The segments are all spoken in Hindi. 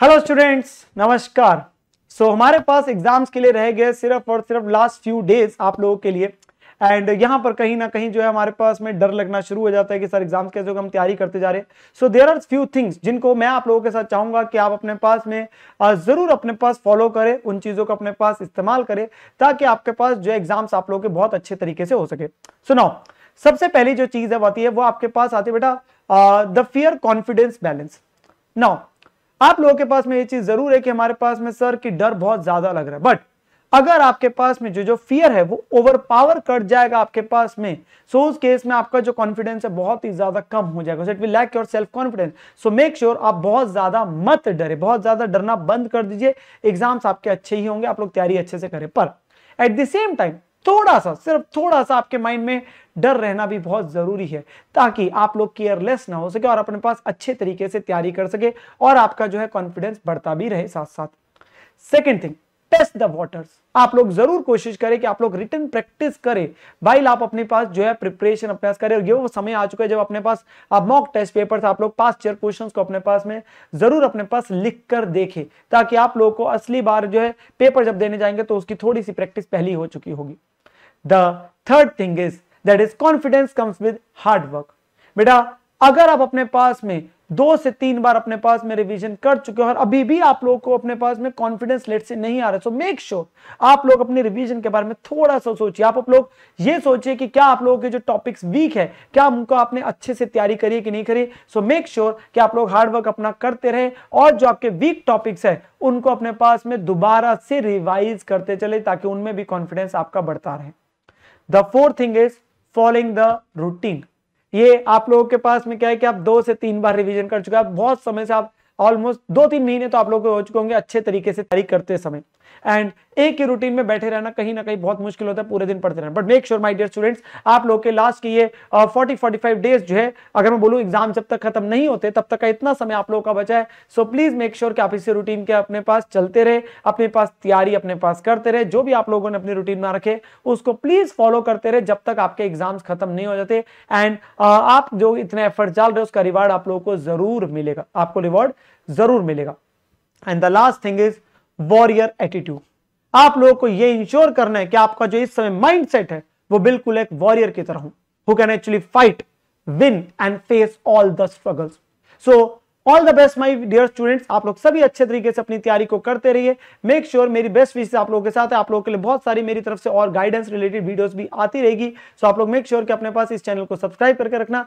हेलो स्टूडेंट्स नमस्कार सो so, हमारे पास एग्जाम्स के लिए रह गए सिर्फ और सिर्फ लास्ट फ्यू डेज आप लोगों के लिए एंड यहां पर कहीं ना कहीं जो है हमारे पास में डर लगना शुरू हो जाता है कि सर एग्जाम्स कैसे होगा हम तैयारी करते जा रहे हैं so there are few things जिनको मैं आप लोगों के साथ चाहूंगा कि आप अपने पास में ज़रूर अपने पास फॉलो करें उन चीज़ों को अपने पास इस्तेमाल करें ताकि आपके पास जो एग्जाम्स आप लोगों के बहुत अच्छे तरीके से हो सके सुनाओ so, सबसे पहली जो चीज़ है आती है वो आपके पास आती है बेटा the fear confidence balance now आप लोगों के पास में ये चीज जरूर है कि हमारे पास में सर की डर बहुत ज्यादा लग रहा है बट अगर आपके पास में जो जो फियर है वो ओवर पावर कट जाएगा आपके पास में सो so, उस केस में आपका जो कॉन्फिडेंस है बहुत ही ज्यादा कम हो जाएगा it will lack your self confidence so make sure आप बहुत ज्यादा मत डरे बहुत ज्यादा डरना बंद कर दीजिए एग्जाम्स आपके अच्छे ही होंगे आप लोग तैयारी अच्छे से करें पर एट द सेम टाइम थोड़ा सा सिर्फ थोड़ा सा आपके माइंड में डर रहना भी बहुत ज़रूरी है ताकि आप लोग केयरलेस ना हो सके और अपने पास अच्छे तरीके से तैयारी कर सके और आपका जो है कॉन्फिडेंस बढ़ता भी रहे साथ साथ second thing test the waters आप लोग जरूर कोशिश करें कि आप लोग रिटर्न प्रैक्टिस करें भाई आप अपने पास जो है प्रिपरेशन अपने पास करें और ये वो समय आ चुका है जब अपने पास आप मॉक टेस्ट पेपर आप लोग पास चेयर क्वेश्चंस को अपने पास में जरूर अपने पास लिख कर देखें ताकि आप लोगों को असली बार जो है पेपर जब देने जाएंगे तो उसकी थोड़ी सी प्रैक्टिस पहली हो चुकी होगी the third thing is that is confidence comes with hard work बेटा अगर आप अपने पास में दो से तीन बार अपने पास में रिवीजन कर चुके हो और अभी भी आप लोगों को अपने पास में कॉन्फिडेंस लेट से नहीं आ रहा सो मेक श्योर आप लोग अपने रिवीजन के बारे में थोड़ा सा सोचिए आप लोग ये सोचिए कि क्या आप लोगों के जो टॉपिक्स वीक है क्या उनको आपने अच्छे से तैयारी करी है कि नहीं करी सो मेक श्योर कि आप लोग हार्डवर्क अपना करते रहे और जो आपके वीक टॉपिक्स है उनको अपने पास में दोबारा से रिवाइज करते चले ताकि उनमें भी कॉन्फिडेंस आपका बढ़ता रहे the fourth thing is following the routine ये आप लोगों के पास में क्या है कि आप दो से तीन बार रिवीजन कर चुके हैं बहुत समय से आप ऑलमोस्ट दो तीन महीने तो आप लोग हो चुके होंगे अच्छे तरीके से तैयारी करते समय एंड एक ही रूटीन में बैठे रहना कहीं ना कहीं बहुत मुश्किल होता है पूरे दिन पढ़ते रहना but make sure my dear students आप लोग के लास्ट की ये फोर्टी फोर्टी फाइव डेज जो है अगर मैं बोलूँ एग्जाम जब तक खत्म नहीं होते तब तक का इतना समय आप लोगों का बचा है सो प्लीज मेक श्योर कि आप इसी रूटीन के अपने पास चलते रहे अपने पास तैयारी अपने पास करते रहे जो भी आप लोगों ने अपनी रूटीन में रखे उसको प्लीज फॉलो करते रहे जब तक आपके एग्जाम्स खत्म नहीं हो जाते एंड आप जो इतने एफर्ट डाल रहे उसका रिवार्ड आप लोगों को जरूर मिलेगा आपको रिवॉर्ड जरूर मिलेगा and the last thing is warrior attitude आप लोगों को यह इंश्योर करना है कि आपका जो इस समय माइंडसेट है वो बिल्कुल एक वॉरियर की तरह हो who can actually fight win and face all the struggles so all the best my dear students आप लोग सभी अच्छे तरीके से अपनी तैयारी को करते रहिए मेक श्योर मेरी बेस्ट विशेष आप लोगों के साथ है आप लोगों के लिए बहुत सारी मेरी तरफ से और गाइडेंस रिलेटेड वीडियोस भी आती रहेगी सो so आप लोग मेक श्योर sure कि अपने पास इस चैनल को सब्सक्राइब करके रखना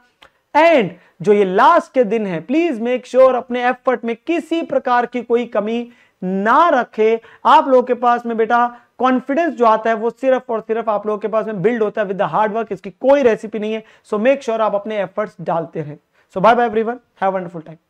एंड जो ये लास्ट के दिन है प्लीज मेक श्योर अपने एफर्ट में किसी प्रकार की कोई कमी ना रखे आप लोगों के पास में बेटा कॉन्फिडेंस जो आता है वो सिर्फ और सिर्फ आप लोगों के पास में बिल्ड होता है विद द हार्ड वर्क इसकी कोई रेसिपी नहीं है सो मेक श्योर आप अपने एफर्ट्स डालते रहे so bye bye everyone have wonderful time